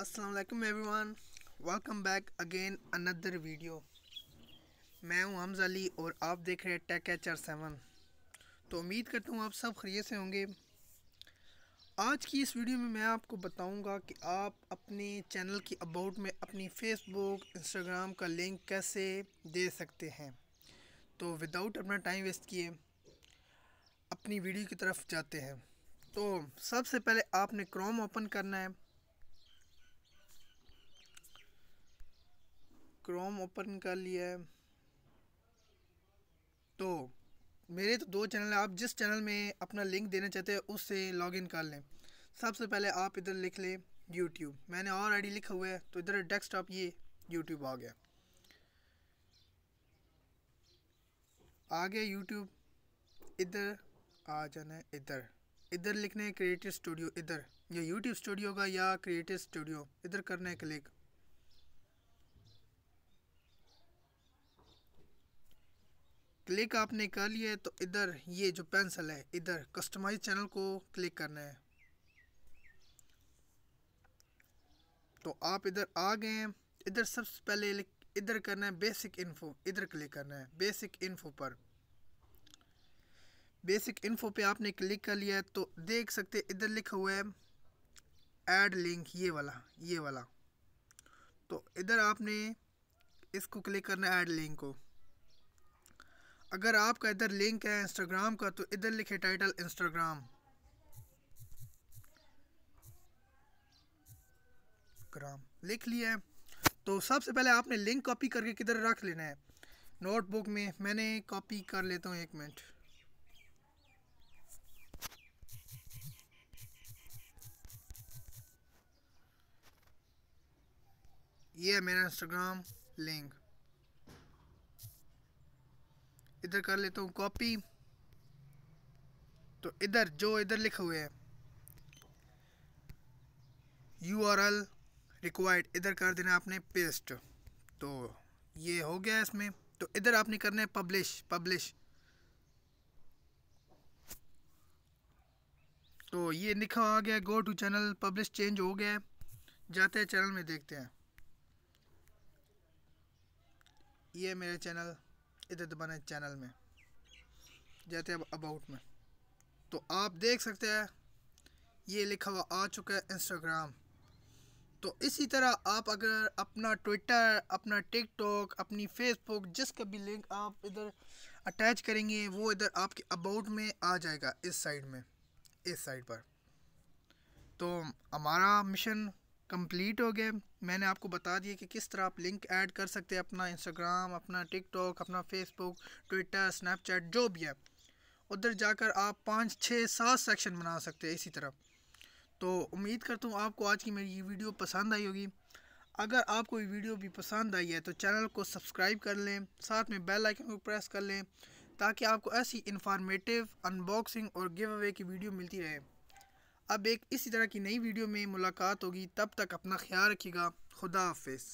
असलम वन welcome back again another video मैं हूं हमज़ अली और आप देख रहे हैं टेक एच आर सेवन तो उम्मीद करता हूं आप सब खरीय से होंगे आज की इस वीडियो में मैं आपको बताऊंगा कि आप अपने चैनल की अबाउट में अपनी फेसबुक इंस्टाग्राम का लिंक कैसे दे सकते हैं तो विदाउट अपना टाइम वेस्ट किए अपनी वीडियो की तरफ जाते हैं तो सबसे पहले आपने क्रोम ओपन करना है क्रोम ओपन कर लिया है तो मेरे तो दो चैनल हैं आप जिस चैनल में अपना लिंक देना चाहते हैं उससे लॉगिन कर लें सबसे पहले आप इधर लिख लें यूट्यूब मैंने और आईडी लिखा हुआ है तो इधर डेस्कटॉप ये यूट्यूब आ गया आ गया यूट्यूब इधर आ जाना है इधर इधर लिखना है क्रिएटिव स्टूडियो इधर या यूट्यूब स्टूडियो का या क्रिएटिव स्टूडियो इधर करना है क्लिक क्लिक आपने कर लिया है तो इधर ये जो पेंसिल है इधर कस्टमाइज चैनल को क्लिक करना है तो आप इधर आ गए हैं इधर सबसे पहले इधर करना है बेसिक इन्फो इधर क्लिक करना है बेसिक इन्फो पर बेसिक इन्फो पे आपने क्लिक कर लिया है तो देख सकते इधर लिखा हुआ है ऐड लिंक ये वाला ये वाला तो इधर आपने इसको क्लिक करना है ऐड लिंक को अगर आपका इधर लिंक है इंस्टाग्राम का तो इधर लिखे टाइटल इंस्टाग्राम ग्राम लिख लिया है तो सबसे पहले आपने लिंक कॉपी करके किधर रख लेना है नोटबुक में मैंने कॉपी कर लेता हूँ एक मिनट ये है मेरा इंस्टाग्राम लिंक इधर कर लेता हूँ कॉपी तो इधर जो इधर लिखे हुए हैं यू आर एल रिक्वायर्ड इधर कर देना आपने पेस्ट तो ये हो गया इसमें तो इधर आपने करना है पब्लिश पब्लिश तो ये लिखा आ गया go to channel publish change हो गया है जाते हैं चैनल में देखते हैं ये मेरा चैनल इधर दबाना है चैनल में जाते हैं अबाउट में तो आप देख सकते हैं ये लिखा हुआ आ चुका है इंस्टाग्राम तो इसी तरह आप अगर अपना ट्विटर अपना टिकटॉक अपनी फेसबुक जिसका भी लिंक आप इधर अटैच करेंगे वो इधर आपके अबाउट में आ जाएगा इस साइड में इस साइड पर तो हमारा मिशन कंप्लीट हो गए मैंने आपको बता दिया कि किस तरह आप लिंक ऐड कर सकते हैं अपना इंस्टाग्राम अपना टिकटॉक अपना फेसबुक ट्विटर स्नैपचैट जो भी है उधर जाकर आप पाँच छः सात सेक्शन बना सकते हैं इसी तरह तो उम्मीद करता हूँ आपको आज की मेरी ये वीडियो पसंद आई होगी अगर आपको ये वीडियो भी पसंद आई है तो चैनल को सब्सक्राइब कर लें साथ में बेल आइकन को प्रेस कर लें ताकि आपको ऐसी इन्फॉर्मेटिव अनबॉक्सिंग और गिव अवे की वीडियो मिलती रहे अब एक इसी तरह की नई वीडियो में मुलाकात होगी तब तक अपना ख्याल रखिएगा खुदा हाफिज़